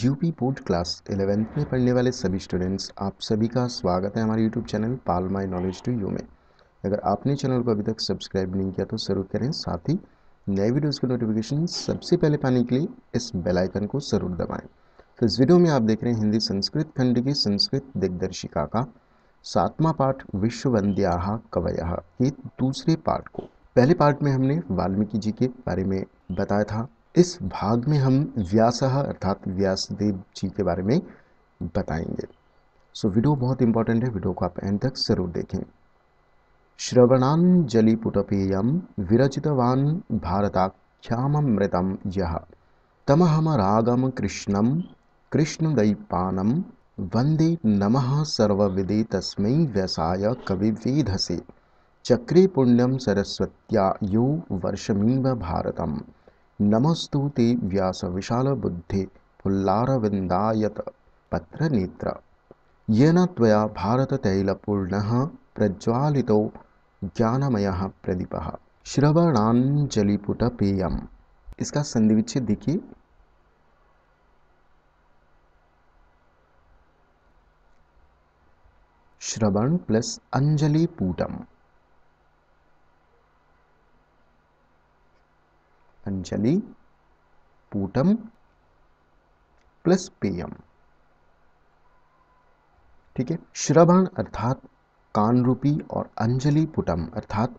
UP board class eleventh में पढ़ने वाले सभी स्टूडेंट्स आप सभी का स्वागत है हमारे YouTube channel pal my knowledge to you में अगर आपने चैनल को अभी तक सब्सक्राइब नहीं किया तो ज़रूर करें साथ ही नए वीडियोस के नोटिफिकेशन सबसे पहले पाने के लिए इस बेल आइकन को ज़रूर दबाएं तो इस वीडियो में आप देख रहे हैं हिंदी संस्कृत खंड की संस्कृत दिग्दर्शिका का सातवां पाठ विश्व वंद्या कवया दूसरे पार्ट को पहले पार्ट में हमने वाल्मीकि जी के बारे में बताया था इस भाग में हम व्यास अर्थात व्यासदेव जी के बारे में बताएंगे सो so, वीडियो बहुत इंपॉर्टेंट है वीडियो को आप एंड तक जरूर देखें श्रवणान जलिपुटपेयम भारताख्याम मृतम यह तमहम रागम कृष्णम कृष्णदयिपानम वंदे नम सर्विदे तस्म व्यसाय कविवेधसे चक्रे पुण्यम सरस्वत्या यो वर्षमीव भारतम् नमस्तुते व्यास विशाल बुद्धि फुल्लारविंदायत पत्र नेत्र येन त्वया भारततैलपूर्णः प्रज्वालितो ज्ञानमयः प्रदीपः श्रवणांजलिपुटपेयम इसका संधिविच्छेद देखिए श्रवण प्लस अंजलि पूटम potentially पूटम प्लस पेयम ठीक है श्रवण अर्थात कान रूपी और अंजलि पुटम अर्थात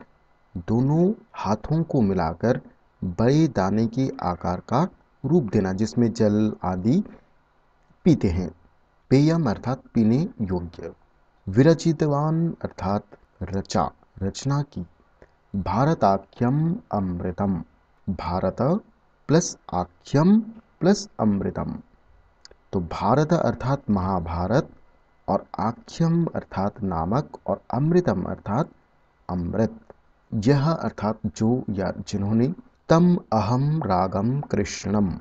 दोनों हाथों को मिलाकर बड़े दाने के आकार का रूप देना जिसमें जल आदि पीते हैं पेयम अर्थात पीने योग्य विरचितवान अर्थात रचा रचना की भारताख्यम अमृतम भारत प्लस आख्यम प्लस अमृतम तो भारत अर्थात महाभारत और आख्यम अर्थात नामक और अमृतम अर्थात अमृत यह अर्थात जो या जिन्होंने तम अहम रागम कृष्णम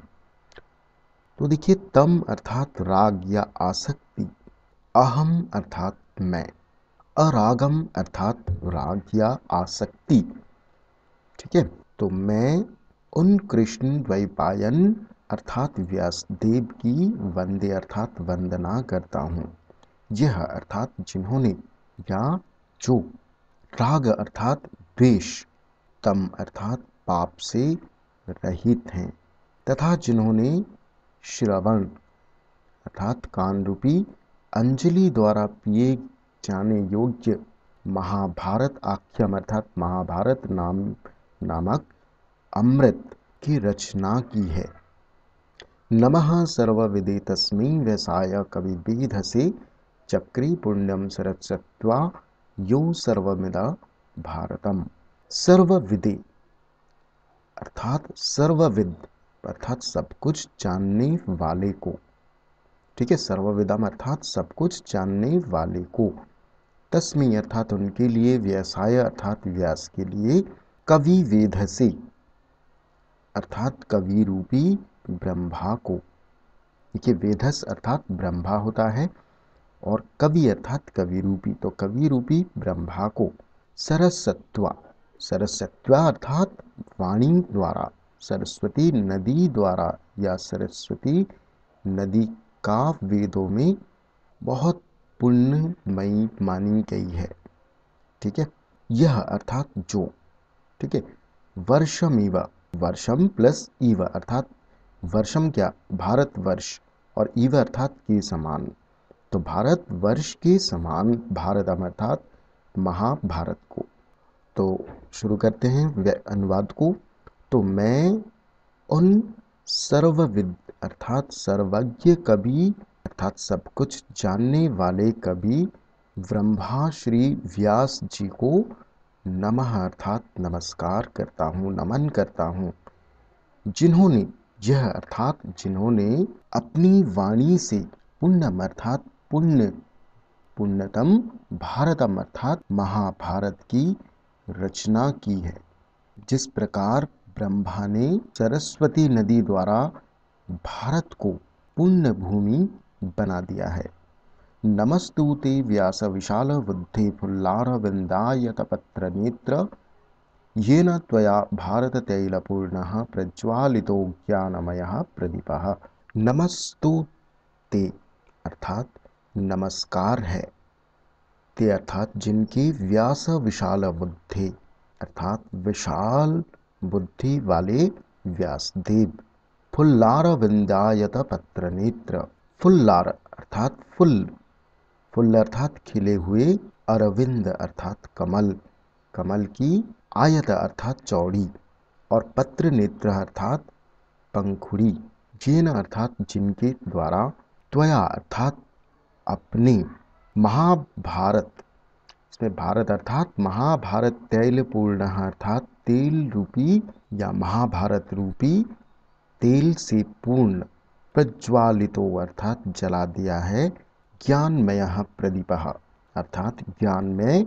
तो देखिए तम अर्थात राग या आसक्ति अहम अर्थात मैं अरागम अर्थात राग या आसक्ति ठीक है तो मैं उन कृष्ण द्वैपायन अर्थात देव की वंदे अर्थात वंदना करता हूँ यह अर्थात जिन्होंने या जो राग अर्थात द्वेष तम अर्थात पाप से रहित हैं तथा जिन्होंने श्रवण अर्थात कान रूपी अंजलि द्वारा पिए जाने योग्य महाभारत आख्यम अर्थात महाभारत नाम नामक अमृत की रचना की है नमः सर्वविदे तस्मी व्यसाय कविबीधसे चक्री पुण्यम सरस्वत्वा यो सर्वमिदा भारतम सर्वविदे अर्थात सर्वविद अर्थात सब कुछ जानने वाले को ठीक है सर्वविदम अर्थात सब कुछ जानने वाले को तस्मी अर्थात उनके लिए व्यवसाय अर्थात व्यास के लिए कवि वेद से अर्थात कवि रूपी ब्रह्मा को देखिए वेधस अर्थात ब्रह्मा होता है और कवि अर्थात कवि रूपी तो कवि रूपी ब्रह्मा को सरस्वत्वा सरस्वत्वा अर्थात वाणी द्वारा सरस्वती नदी द्वारा या सरस्वती नदी का वेदों में बहुत पुण्यमयी मानी गई है ठीक है यह अर्थात जो ठीक है वर्षम ईवा वर्षम प्लस ईवा अर्थात वर्षम क्या भारत वर्ष और ईवा अर्थात के समान तो भारत वर्ष के समान भारतम अर्थात महाभारत को तो शुरू करते हैं अनुवाद को तो मैं उन सर्वविद अर्थात सर्वज्ञ कवि अर्थात सब कुछ जानने वाले कवि ब्रह्मा श्री व्यास जी को नमः अर्थात नमस्कार करता हूँ नमन करता हूँ जिन्होंने यह अर्थात जिन्होंने अपनी वाणी से पुण्यम अर्थात पुण्य पुण्यतम भारतम अर्थात महाभारत की रचना की है जिस प्रकार ब्रह्मा ने सरस्वती नदी द्वारा भारत को पुण्य भूमि बना दिया है नमस्तु ते नेत्र येन त्वया भारततैलपूर्णः प्रज्वालितो ज्ञानमय प्रदीप नमस्तु ते अर्थात नमस्कार है ते अर्थात जिनकी व्यास विशाल बुद्धि अर्थात विशाल बुद्धि वाले व्यासदेव फुल्लार विंदायत पत्र नेत्र फुल्लार अर्थात फुल फुल अर्थात खिले हुए अरविंद अर्थात कमल कमल की आयत अर्थात चौड़ी और पत्र नेत्र अर्थात पंखुड़ी जेन अर्थात जिनके द्वारा त्वया अर्थात अपने महाभारत इसमें भारत अर्थात महाभारत तैल पूर्ण अर्थात तेल रूपी या महाभारत रूपी तेल से पूर्ण प्रज्वालितो अर्थात जला दिया है ज्ञानमय प्रदीप अर्थात ज्ञानमय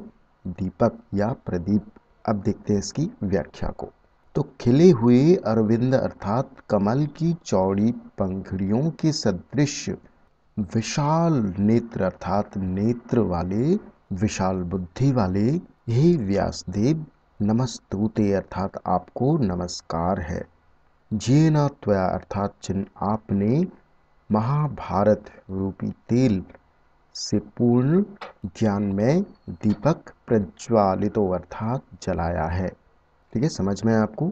दीपक या प्रदीप अब देखते हैं इसकी व्याख्या को तो खिले हुए अरविंद अर्थात कमल की चौड़ी पंखड़ियों के सदृश विशाल नेत्र अर्थात नेत्र वाले विशाल बुद्धि वाले हे व्यासदेव नमस्तूते अर्थात आपको नमस्कार है जीना त्वया अर्थात जिन आपने महाभारत रूपी तेल से पूर्ण ज्ञान में दीपक प्रज्वालित अर्थात जलाया है ठीक है समझ में आपको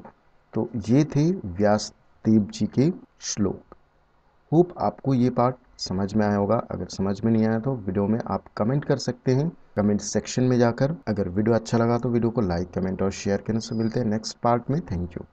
तो ये थे देव जी के श्लोक होप आपको ये पार्ट समझ में आया होगा अगर समझ में नहीं आया तो वीडियो में आप कमेंट कर सकते हैं कमेंट सेक्शन में जाकर अगर वीडियो अच्छा लगा तो वीडियो को लाइक कमेंट और शेयर करने से मिलते हैं नेक्स्ट पार्ट में थैंक यू